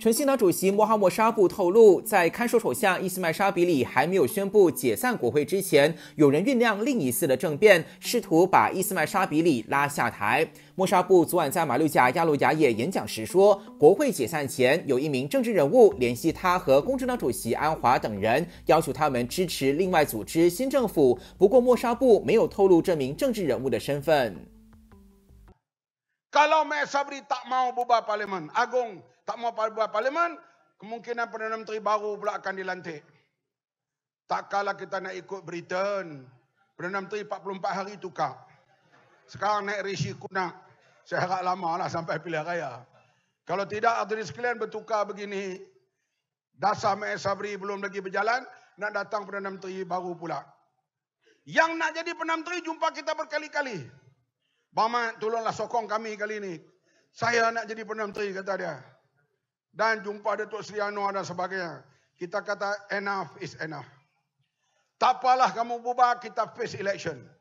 全新党主席穆哈默沙布透露，在看守首相伊斯迈沙比里还没有宣布解散国会之前，有人酝酿另一次的政变，试图把伊斯迈沙比里拉下台。穆沙布昨晚在马六甲亚路雅野演讲时说，国会解散前，有一名政治人物联系他和公正党主席安华等人，要求他们支持另外组织新政府。不过，穆沙布没有透露这名政治人物的身份。Kalau Mek Sabri tak mau bubar parlimen. Agong tak mau bubar parlimen. Kemungkinan Perdana Menteri baru pula akan dilantik. Tak kalah kita nak ikut Britain. Perdana Menteri 44 hari tukar. Sekarang naik Rishi Kunak. Saya harap lama lah sampai pilihan raya. Kalau tidak, Adri sekalian bertukar begini. Dasar Mek Sabri belum lagi berjalan. Nak datang Perdana Menteri baru pula. Yang nak jadi Perdana Menteri jumpa kita Berkali-kali. Bang tolonglah sokong kami kali ini. Saya nak jadi Perdana Menteri, kata dia. Dan jumpa Datuk Seri Anwar dan sebagainya. Kita kata, enough is enough. Tak apalah kamu bubar, kita face election.